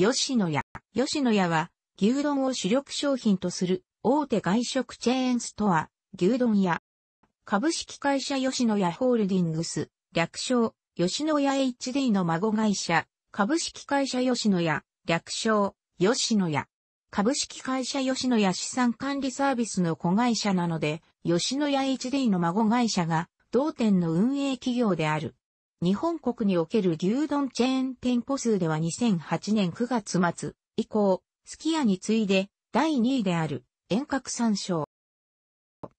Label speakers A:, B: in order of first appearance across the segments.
A: 吉野家。吉野家は、牛丼を主力商品とする大手外食チェーンストア、牛丼屋。株式会社吉野家ホールディングス、略称、吉野家 HD の孫会社、株式会社吉野家、略称、吉野家。株式会社吉野家資産管理サービスの子会社なので、吉野家 HD の孫会社が、同店の運営企業である。日本国における牛丼チェーン店舗数では2008年9月末以降、すき家に次いで第2位である遠隔参照。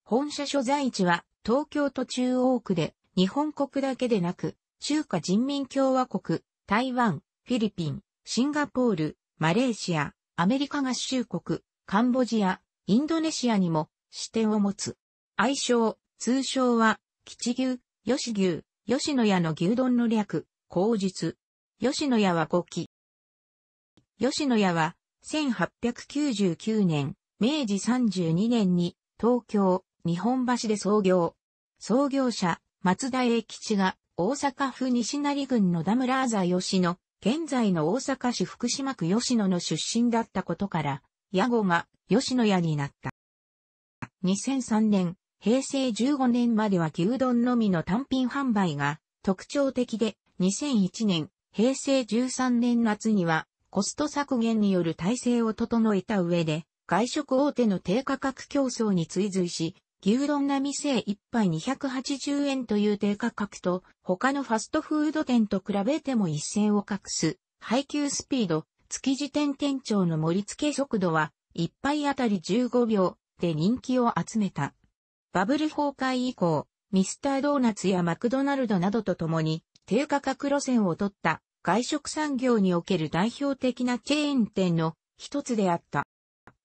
A: 本社所在地は東京都中央区で日本国だけでなく中華人民共和国、台湾、フィリピン、シンガポール、マレーシア、アメリカ合衆国、カンボジア、インドネシアにも支店を持つ。愛称、通称は、吉牛、吉牛、吉野家の牛丼の略、口述。吉野家は五期。吉野家は、1899年、明治32年に、東京、日本橋で創業。創業者、松田栄吉が、大阪府西成郡のダムラーザ吉野、現在の大阪市福島区吉野の出身だったことから、屋号が吉野家になった。2003年、平成15年までは牛丼のみの単品販売が特徴的で、2001年、平成13年夏にはコスト削減による体制を整えた上で、外食大手の低価格競争に追随し、牛丼並み製1杯280円という低価格と、他のファストフード店と比べても一線を画す、配給スピード、築地店店長の盛り付け速度は、1杯あたり15秒で人気を集めた。バブル崩壊以降、ミスタードーナツやマクドナルドなどと共に低価格路線を取った外食産業における代表的なチェーン店の一つであった。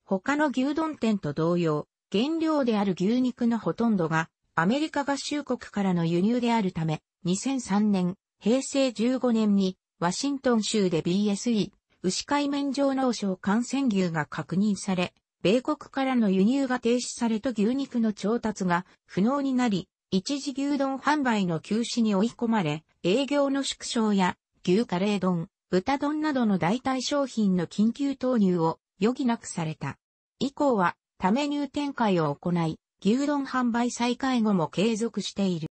A: 他の牛丼店と同様、原料である牛肉のほとんどがアメリカ合衆国からの輸入であるため、2003年、平成15年にワシントン州で BSE、牛海面上農症感染牛が確認され、米国からの輸入が停止されと牛肉の調達が不能になり、一時牛丼販売の休止に追い込まれ、営業の縮小や牛カレー丼、豚丼などの代替商品の緊急投入を余儀なくされた。以降は、ため入展開を行い、牛丼販売再開後も継続している。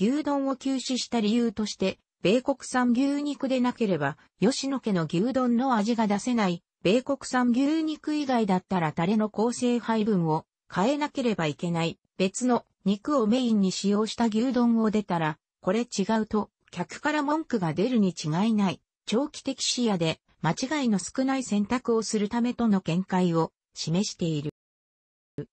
A: 牛丼を休止した理由として、米国産牛肉でなければ、吉野家の牛丼の味が出せない米国産牛肉以外だったらタレの構成配分を変えなければいけない。別の肉をメインに使用した牛丼を出たら、これ違うと客から文句が出るに違いない。長期的視野で間違いの少ない選択をするためとの見解を示している。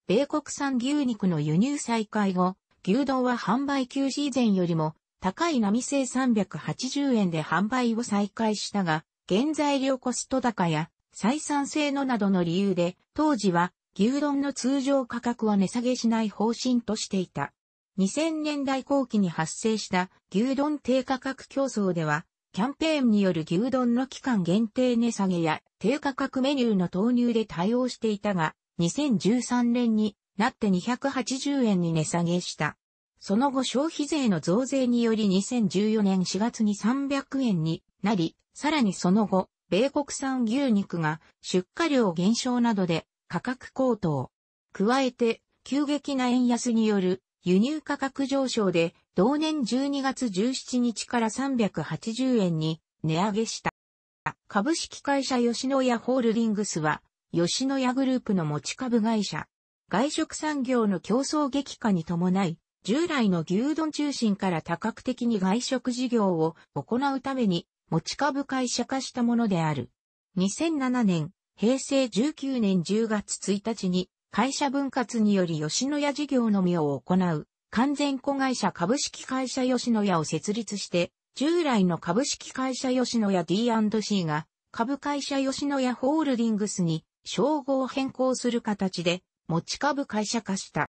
A: 米国産牛肉の輸入再開後、牛丼は販売休止以前よりも高い波製380円で販売を再開したが、原材料コスト高や採算性のなどの理由で、当時は牛丼の通常価格は値下げしない方針としていた。2000年代後期に発生した牛丼低価格競争では、キャンペーンによる牛丼の期間限定値下げや低価格メニューの投入で対応していたが、2013年になって280円に値下げした。その後消費税の増税により2014年4月に300円になり、さらにその後米国産牛肉が出荷量減少などで価格高騰。加えて、急激な円安による輸入価格上昇で、同年12月17日から380円に値上げした。株式会社吉野家ホールディングスは、吉野家グループの持ち株会社。外食産業の競争激化に伴い、従来の牛丼中心から多角的に外食事業を行うために持ち株会社化したものである。2007年、平成19年10月1日に会社分割により吉野家事業のみを行う完全子会社株式会社吉野家を設立して、従来の株式会社吉野家 D&C が株会社吉野家ホールディングスに称号を変更する形で持ち株会社化した。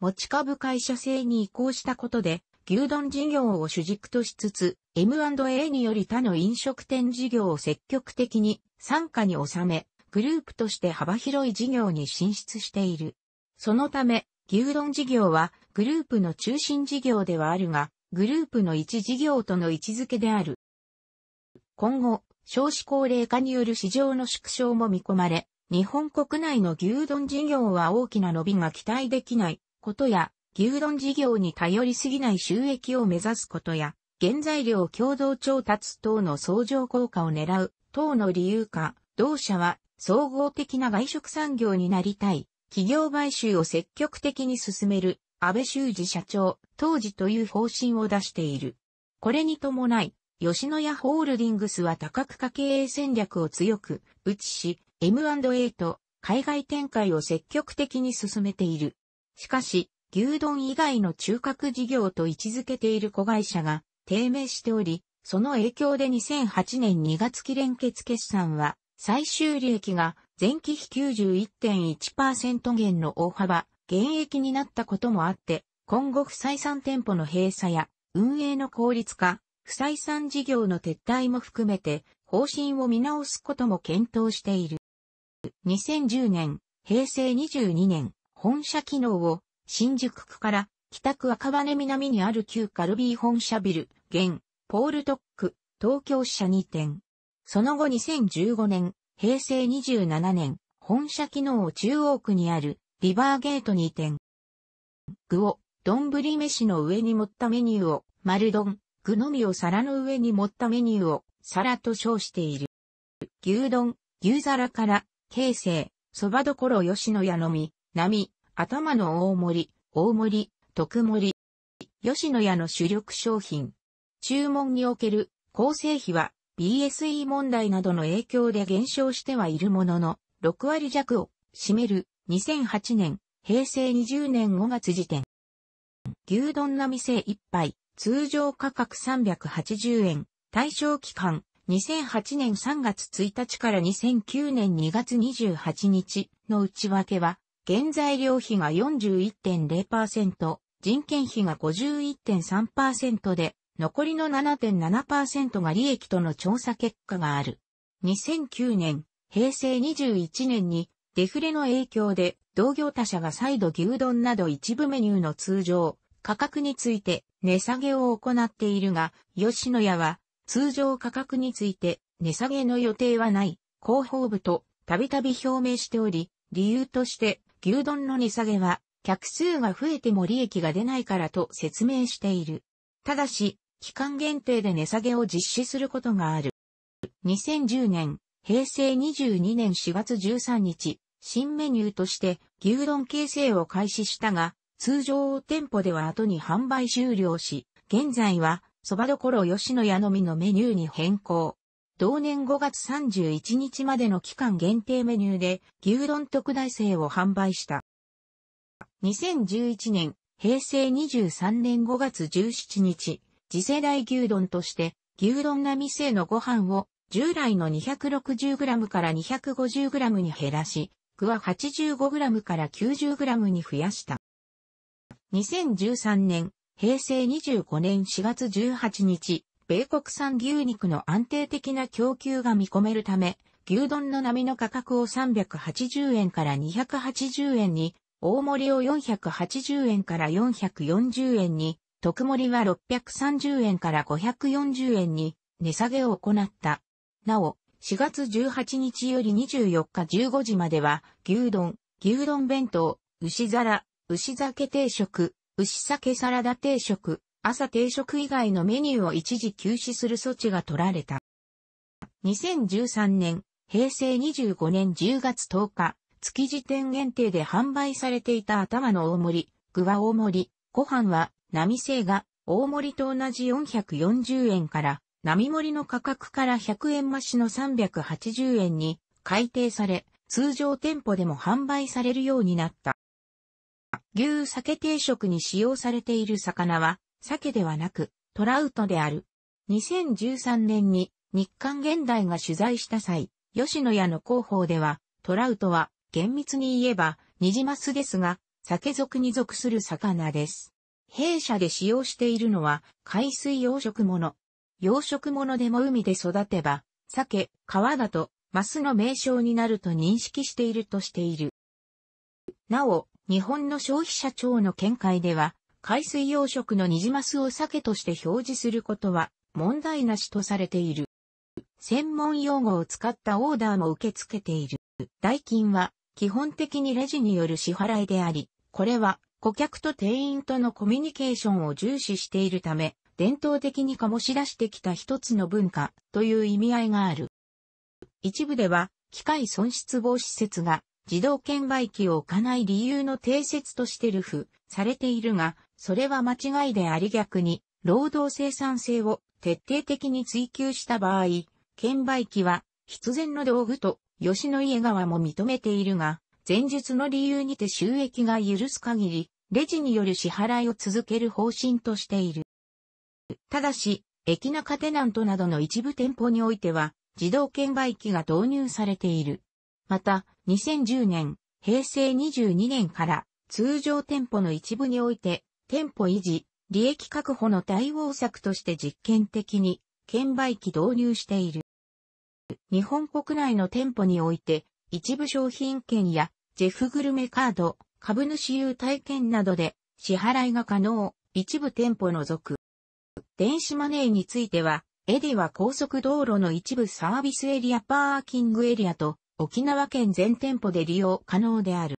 A: 持ち株会社制に移行したことで牛丼事業を主軸としつつ、M&A により他の飲食店事業を積極的に参加に収め、グループとして幅広い事業に進出している。そのため、牛丼事業はグループの中心事業ではあるが、グループの一事業との位置づけである。今後、少子高齢化による市場の縮小も見込まれ、日本国内の牛丼事業は大きな伸びが期待できないことや、牛丼事業に頼りすぎない収益を目指すことや、原材料共同調達等の相乗効果を狙う等の理由か、同社は総合的な外食産業になりたい、企業買収を積極的に進める、安倍修二社長、当時という方針を出している。これに伴い、吉野家ホールディングスは多角化経営戦略を強く打ちし、M&A と海外展開を積極的に進めている。しかし、牛丼以外の中核事業と位置づけている子会社が低迷しており、その影響で2008年2月期連結決算は、最終利益が前期比91.1%減の大幅、減益になったこともあって、今後不採算店舗の閉鎖や運営の効率化、不採算事業の撤退も含めて方針を見直すことも検討している。2010年、平成22年、本社機能を新宿区から北区赤羽南にある旧カルビー本社ビル、現、ポールトック、東京支社2店。その後2015年、平成27年、本社機能を中央区にあるリバーゲートに移転。具を丼飯の上に盛ったメニューを丸丼、具のみを皿の上に盛ったメニューを皿と称している。牛丼、牛皿から、京成、蕎麦どころ吉野家のみ、並、頭の大盛り、大盛り、特盛り。吉野家の主力商品。注文における構成費は BSE 問題などの影響で減少してはいるものの、6割弱を占める2008年、平成20年5月時点。牛丼の店1杯、通常価格380円、対象期間、2008年3月1日から2009年2月28日の内訳は、原材料費が41.0%、人件費が51.3%で、残りの7.7%が利益との調査結果がある。2009年、平成21年にデフレの影響で同業他社が再度牛丼など一部メニューの通常価格について値下げを行っているが、吉野家は通常価格について値下げの予定はない広報部とたびたび表明しており、理由として牛丼の値下げは、客数が増えても利益が出ないからと説明している。ただし、期間限定で値下げを実施することがある。2010年、平成22年4月13日、新メニューとして牛丼形成を開始したが、通常店舗では後に販売終了し、現在は、蕎麦どころ吉野家のみのメニューに変更。同年5月31日までの期間限定メニューで牛丼特大生を販売した。2011年、平成23年5月17日、次世代牛丼として牛丼並み生のご飯を従来の 260g から 250g に減らし、具は 85g から 90g に増やした。2013年、平成25年4月18日、米国産牛肉の安定的な供給が見込めるため、牛丼の波の価格を380円から280円に、大盛りを480円から440円に、特盛りは630円から540円に値下げを行った。なお、4月18日より24日15時までは、牛丼、牛丼弁当、牛皿、牛酒定食、牛酒サラダ定食、朝定食以外のメニューを一時休止する措置が取られた。2013年、平成25年10月10日、月時点限定で販売されていた頭の大盛り、具は大盛り、ご飯は、波製が、大盛りと同じ440円から、並盛りの価格から100円増しの380円に改定され、通常店舗でも販売されるようになった。牛酒定食に使用されている魚は、鮭ではなく、トラウトである。2013年に日刊現代が取材した際、吉野家の広報では、トラウトは厳密に言えばニジマスですが、酒族に属する魚です。弊社で使用しているのは海水養殖物。養殖物でも海で育てば、鮭、川だと、マスの名称になると認識しているとしている。なお、日本の消費者庁の見解では、海水養殖のニジマスを鮭として表示することは問題なしとされている。専門用語を使ったオーダーも受け付けている。代金は基本的にレジによる支払いであり、これは顧客と店員とのコミュニケーションを重視しているため、伝統的に醸し出してきた一つの文化という意味合いがある。一部では機械損失防止説が自動券売機を置かない理由の定説としてルフされているが、それは間違いであり逆に、労働生産性を徹底的に追求した場合、券売機は必然の道具と吉野家側も認めているが、前述の理由にて収益が許す限り、レジによる支払いを続ける方針としている。ただし、駅中テナントなどの一部店舗においては、自動券売機が導入されている。また、2010年、平成22年から通常店舗の一部において、店舗維持、利益確保の対応策として実験的に、券売機導入している。日本国内の店舗において、一部商品券や、ジェフグルメカード、株主優待券などで、支払いが可能、一部店舗除く。電子マネーについては、エディは高速道路の一部サービスエリアパーキングエリアと沖縄県全店舗で利用可能である。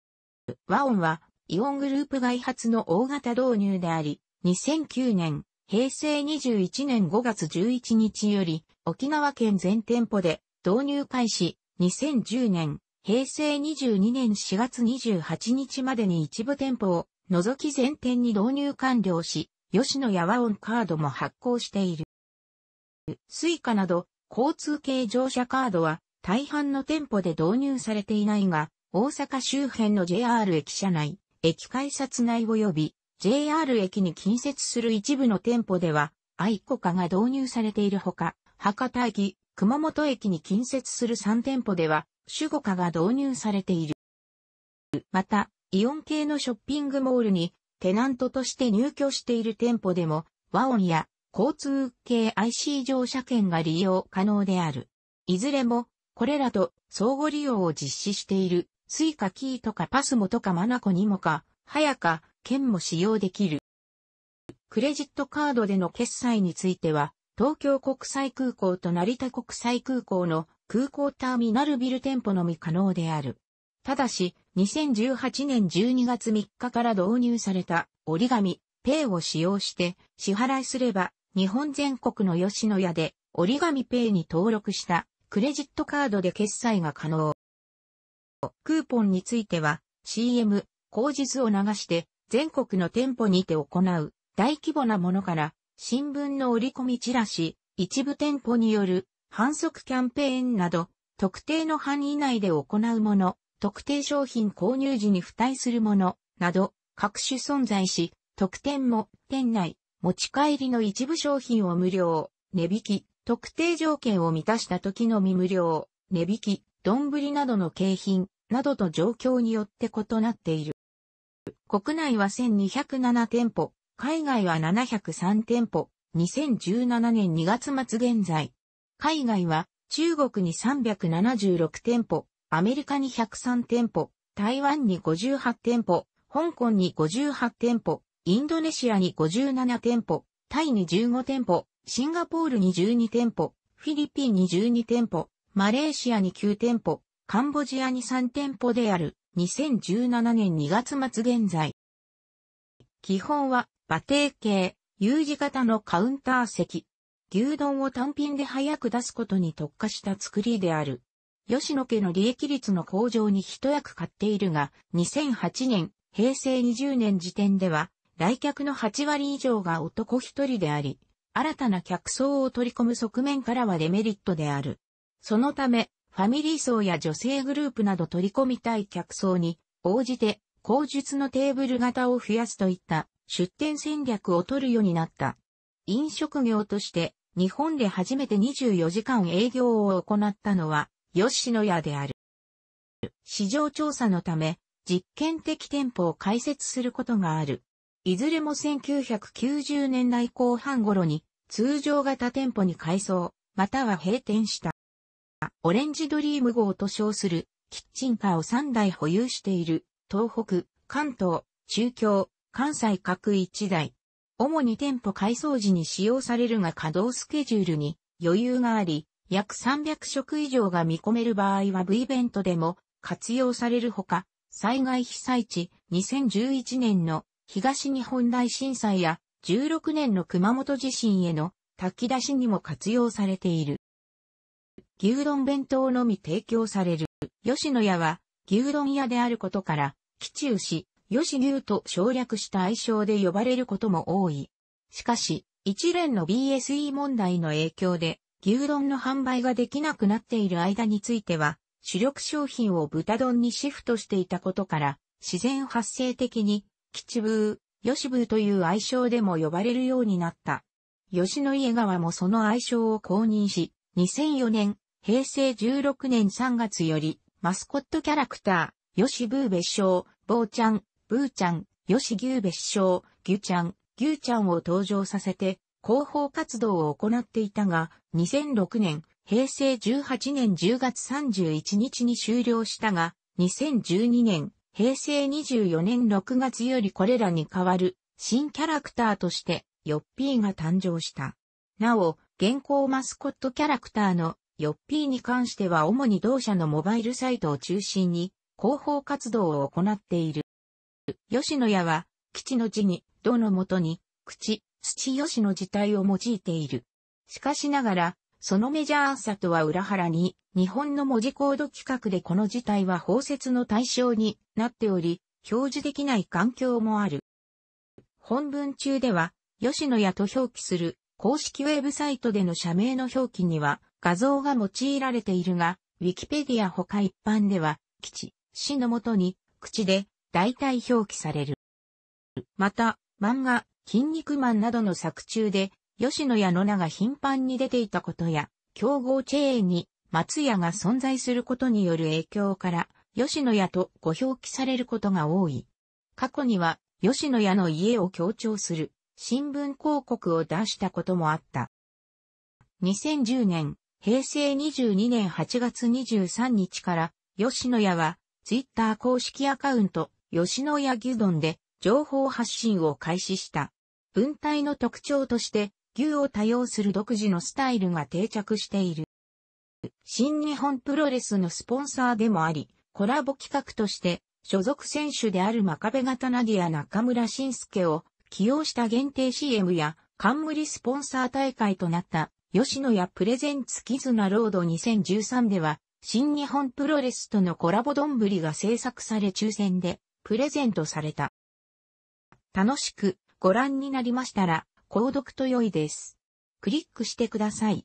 A: 和音は、イオングループ外発の大型導入であり、2009年、平成21年5月11日より、沖縄県全店舗で導入開始、2010年、平成22年4月28日までに一部店舗を除き全店に導入完了し、吉野や和音カードも発行している。スイカなど、交通系乗車カードは、大半の店舗で導入されていないが、大阪周辺の JR 駅舎内、駅改札内及び JR 駅に近接する一部の店舗では、愛子化が導入されているほか、博多駅、熊本駅に近接する3店舗では、守護化が導入されている。また、イオン系のショッピングモールに、テナントとして入居している店舗でも、和音や交通系 IC 乗車券が利用可能である。いずれもこれらと相互利用を実施している、スイカキーとかパスモとかマナコにもか、早か、券も使用できる。クレジットカードでの決済については、東京国際空港と成田国際空港の空港ターミナルビル店舗のみ可能である。ただし、2018年12月3日から導入された折り紙、ペイを使用して支払いすれば、日本全国の吉野家で折り紙ペイに登録したクレジットカードで決済が可能。クーポンについては CM、口実を流して全国の店舗にて行う大規模なものから新聞の折り込みチラシ、一部店舗による反則キャンペーンなど特定の範囲内で行うもの、特定商品購入時に付帯するものなど各種存在し、特典も店内持ち帰りの一部商品を無料、値引き、特定条件を満たした時のみ無料、値引き、丼などの景品、などと状況によって異なっている。国内は1207店舗、海外は703店舗、2017年2月末現在。海外は中国に376店舗、アメリカに103店舗、台湾に58店舗、香港に58店舗、インドネシアに57店舗、タイに15店舗、シンガポールに12店舗、フィリピンに12店舗、マレーシアに9店舗、カンボジアに3店舗である2017年2月末現在。基本は馬蹄形、U 字型のカウンター席。牛丼を単品で早く出すことに特化した作りである。吉野家の利益率の向上に一役買っているが、2008年、平成20年時点では、来客の8割以上が男一人であり、新たな客層を取り込む側面からはデメリットである。そのため、ファミリー層や女性グループなど取り込みたい客層に応じて、口述のテーブル型を増やすといった出店戦略を取るようになった。飲食業として日本で初めて24時間営業を行ったのは吉野家である。市場調査のため実験的店舗を開設することがある。いずれも1990年代後半頃に通常型店舗に改装、または閉店した。オレンジドリーム号と称するキッチンカーを3台保有している東北、関東、中京、関西各1台。主に店舗改装時に使用されるが稼働スケジュールに余裕があり、約300食以上が見込める場合は V イベントでも活用されるほか、災害被災地2011年の東日本大震災や16年の熊本地震への炊き出しにも活用されている。牛丼弁当のみ提供される吉野家は牛丼屋であることから、吉牛、吉牛と省略した愛称で呼ばれることも多い。しかし、一連の BSE 問題の影響で、牛丼の販売ができなくなっている間については、主力商品を豚丼にシフトしていたことから、自然発生的に吉部吉部という愛称でも呼ばれるようになった。吉野家川もその愛称を公認し、2004年、平成16年3月より、マスコットキャラクター、吉部別称、坊ちゃん、ブーちゃん、吉牛別称、牛ちゃん、牛ちゃんを登場させて、広報活動を行っていたが、2006年、平成18年10月31日に終了したが、2012年、平成24年6月よりこれらに代わる新キャラクターとしてヨッピーが誕生した。なお、現行マスコットキャラクターのヨッピーに関しては主に同社のモバイルサイトを中心に広報活動を行っている。吉野家は、基地の字に、どのもとに、口、土吉の字体を用いている。しかしながら、そのメジャーさとは裏腹に、日本の文字コード規格でこの事態は包摂の対象になっており、表示できない環境もある。本文中では、吉野家と表記する公式ウェブサイトでの社名の表記には画像が用いられているが、ウィキペディア他一般では、基地、市のもとに、口で代替表記される。また、漫画、筋肉マンなどの作中で、吉野家の名が頻繁に出ていたことや、競合チェーンに松屋が存在することによる影響から、吉野家とご表記されることが多い。過去には、吉野家の家を強調する新聞広告を出したこともあった。2010年、平成22年8月23日から、吉野家は、ツイッター公式アカウント、吉野家牛丼で、情報発信を開始した。文体の特徴として、牛を多用する独自のスタイルが定着している。新日本プロレスのスポンサーでもあり、コラボ企画として、所属選手である真壁型ナディア中村晋介を起用した限定 CM や、冠スポンサー大会となった吉野家プレゼンツキズナロード2013では、新日本プロレスとのコラボ丼が制作され抽選でプレゼントされた。楽しくご覧になりましたら、購読と良いです。クリックしてください。